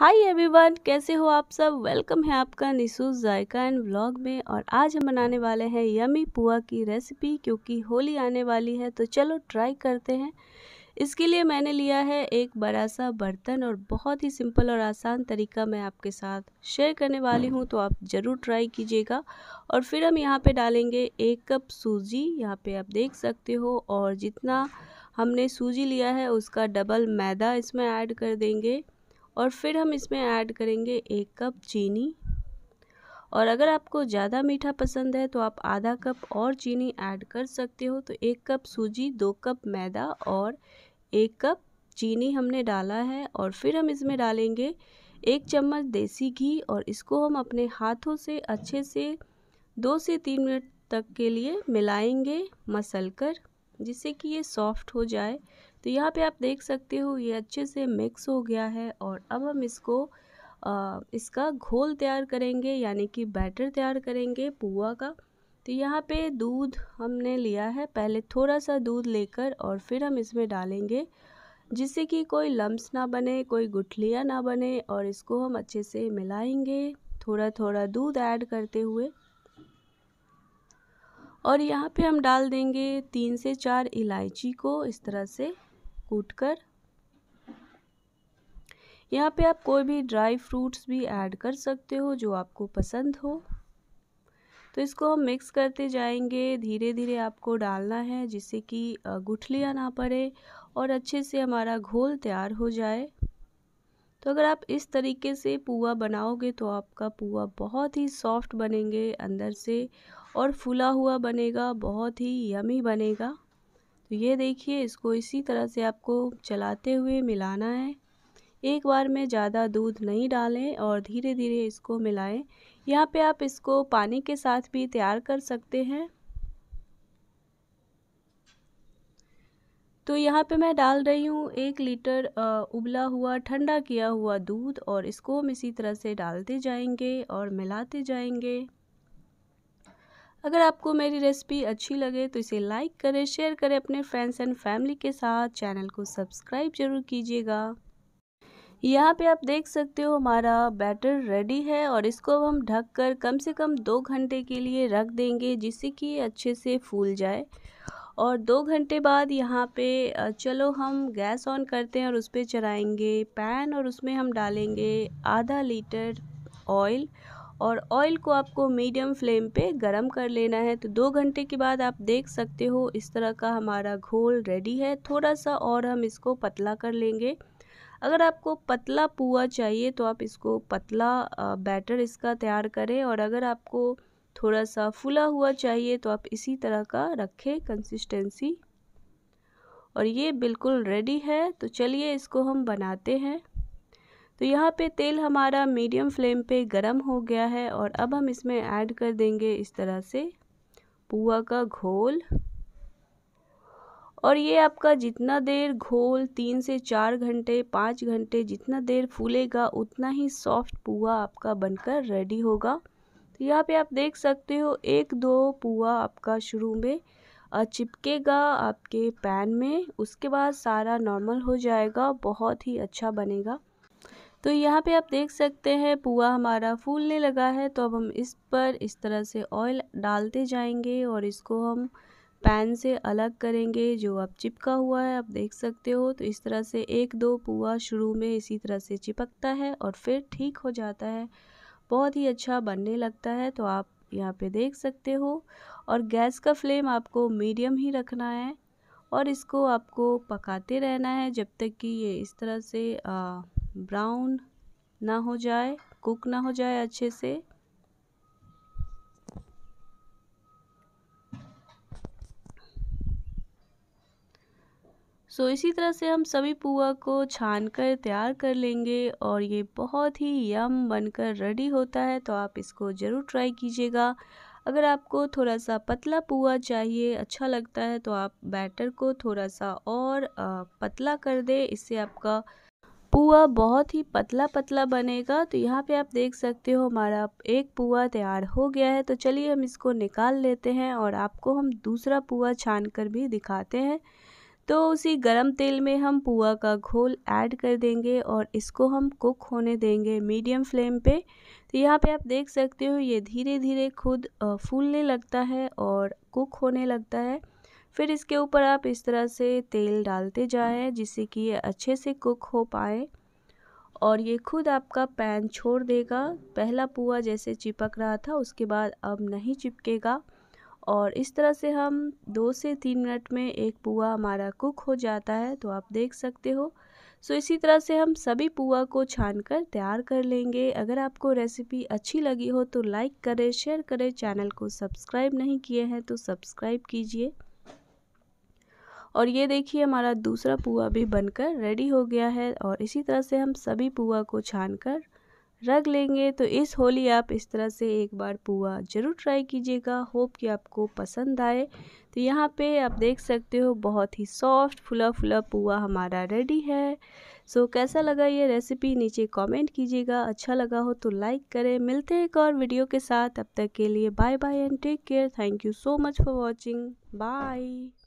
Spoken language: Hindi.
हाय एवरीवन कैसे हो आप सब वेलकम है आपका निशू जायका एंड व्लॉग में और आज हम बनाने वाले हैं यमी पुआ की रेसिपी क्योंकि होली आने वाली है तो चलो ट्राई करते हैं इसके लिए मैंने लिया है एक बड़ा सा बर्तन और बहुत ही सिंपल और आसान तरीका मैं आपके साथ शेयर करने वाली हूँ तो आप ज़रूर ट्राई कीजिएगा और फिर हम यहाँ पर डालेंगे एक कप सूजी यहाँ पर आप देख सकते हो और जितना हमने सूजी लिया है उसका डबल मैदा इसमें ऐड कर देंगे और फिर हम इसमें ऐड करेंगे एक कप चीनी और अगर आपको ज़्यादा मीठा पसंद है तो आप आधा कप और चीनी ऐड कर सकते हो तो एक कप सूजी दो कप मैदा और एक कप चीनी हमने डाला है और फिर हम इसमें डालेंगे एक चम्मच देसी घी और इसको हम अपने हाथों से अच्छे से दो से तीन मिनट तक के लिए मिलाएंगे मसल कर जिससे कि ये सॉफ्ट हो जाए तो यहाँ पे आप देख सकते हो ये अच्छे से मिक्स हो गया है और अब हम इसको आ, इसका घोल तैयार करेंगे यानी कि बैटर तैयार करेंगे पुआ का तो यहाँ पे दूध हमने लिया है पहले थोड़ा सा दूध लेकर और फिर हम इसमें डालेंगे जिससे कि कोई लम्स ना बने कोई गुठलियाँ ना बने और इसको हम अच्छे से मिलाएंगे थोड़ा थोड़ा दूध ऐड करते हुए और यहाँ पे हम डाल देंगे तीन से चार इलायची को इस तरह से कूट कर यहाँ पे आप कोई भी ड्राई फ्रूट्स भी ऐड कर सकते हो जो आपको पसंद हो तो इसको हम मिक्स करते जाएंगे धीरे धीरे आपको डालना है जिससे कि गुठलियाँ ना पड़े और अच्छे से हमारा घोल तैयार हो जाए तो अगर आप इस तरीके से पुआ बनाओगे तो आपका पुआ बहुत ही सॉफ्ट बनेंगे अंदर से और फुला हुआ बनेगा बहुत ही यमी बनेगा तो ये देखिए इसको इसी तरह से आपको चलाते हुए मिलाना है एक बार में ज़्यादा दूध नहीं डालें और धीरे धीरे इसको मिलाएं यहाँ पे आप इसको पानी के साथ भी तैयार कर सकते हैं तो यहाँ पे मैं डाल रही हूँ एक लीटर उबला हुआ ठंडा किया हुआ दूध और इसको हम इसी तरह से डालते जाएंगे और मिलाते जाएंगे अगर आपको मेरी रेसिपी अच्छी लगे तो इसे लाइक करें शेयर करें अपने फ्रेंड्स एंड फैमिली के साथ चैनल को सब्सक्राइब जरूर कीजिएगा यहाँ पे आप देख सकते हो हमारा बैटर रेडी है और इसको अब हम ढक कर कम से कम दो घंटे के लिए रख देंगे जिससे कि अच्छे से फूल जाए और दो घंटे बाद यहाँ पे चलो हम गैस ऑन करते हैं और उस पर चढ़ाएँगे पैन और उसमें हम डालेंगे आधा लीटर ऑयल और ऑयल को आपको मीडियम फ्लेम पे गरम कर लेना है तो दो घंटे के बाद आप देख सकते हो इस तरह का हमारा घोल रेडी है थोड़ा सा और हम इसको पतला कर लेंगे अगर आपको पतला पुआ चाहिए तो आप इसको पतला बैटर इसका तैयार करें और अगर आपको थोड़ा सा फुला हुआ चाहिए तो आप इसी तरह का रखें कंसिस्टेंसी और ये बिल्कुल रेडी है तो चलिए इसको हम बनाते हैं तो यहाँ पे तेल हमारा मीडियम फ्लेम पे गरम हो गया है और अब हम इसमें ऐड कर देंगे इस तरह से पुआ का घोल और ये आपका जितना देर घोल तीन से चार घंटे पाँच घंटे जितना देर फूलेगा उतना ही सॉफ्ट पुआ आपका बनकर रेडी होगा तो यहाँ पे आप देख सकते हो एक दो पुआ आपका शुरू में चिपकेगा आपके पैन में उसके बाद सारा नॉर्मल हो जाएगा बहुत ही अच्छा बनेगा तो यहाँ पे आप देख सकते हैं पुआ हमारा फूलने लगा है तो अब हम इस पर इस तरह से ऑयल डालते जाएंगे और इसको हम पैन से अलग करेंगे जो अब चिपका हुआ है आप देख सकते हो तो इस तरह से एक दो पुआ शुरू में इसी तरह से चिपकता है और फिर ठीक हो जाता है बहुत ही अच्छा बनने लगता है तो आप यहाँ पे देख सकते हो और गैस का फ्लेम आपको मीडियम ही रखना है और इसको आपको पकाते रहना है जब तक कि ये इस तरह से आ, ब्राउन ना हो जाए कुक ना हो जाए अच्छे से सो so, इसी तरह से हम सभी पुआ को छान कर तैयार कर लेंगे और ये बहुत ही यम बनकर रेडी होता है तो आप इसको ज़रूर ट्राई कीजिएगा अगर आपको थोड़ा सा पतला पुआ चाहिए अच्छा लगता है तो आप बैटर को थोड़ा सा और पतला कर दें इससे आपका पुआ बहुत ही पतला पतला बनेगा तो यहाँ पे आप देख सकते हो हमारा एक पुआ तैयार हो गया है तो चलिए हम इसको निकाल लेते हैं और आपको हम दूसरा पुआ छान कर भी दिखाते हैं तो उसी गरम तेल में हम पुआ का घोल ऐड कर देंगे और इसको हम कुक होने देंगे मीडियम फ्लेम पे तो यहाँ पे आप देख सकते हो ये धीरे धीरे खुद फूलने लगता है और कुक होने लगता है फिर इसके ऊपर आप इस तरह से तेल डालते जाएं जिससे कि ये अच्छे से कुक हो पाए और ये खुद आपका पैन छोड़ देगा पहला पुआ जैसे चिपक रहा था उसके बाद अब नहीं चिपकेगा और इस तरह से हम दो से तीन मिनट में एक पुआ हमारा कुक हो जाता है तो आप देख सकते हो सो इसी तरह से हम सभी पुआ को छान कर तैयार कर लेंगे अगर आपको रेसिपी अच्छी लगी हो तो लाइक करें शेयर करें चैनल को सब्सक्राइब नहीं किए हैं तो सब्सक्राइब कीजिए और ये देखिए हमारा दूसरा पुआ भी बनकर रेडी हो गया है और इसी तरह से हम सभी पुआ को छान कर रख लेंगे तो इस होली आप इस तरह से एक बार पुआ ज़रूर ट्राई कीजिएगा होप कि आपको पसंद आए तो यहाँ पे आप देख सकते हो बहुत ही सॉफ्ट फुला फुला पुआ हमारा रेडी है सो so, कैसा लगा ये रेसिपी नीचे कमेंट कीजिएगा अच्छा लगा हो तो लाइक करें मिलते हैं एक और वीडियो के साथ अब तक के लिए bye bye and take care thank you so much for watching bye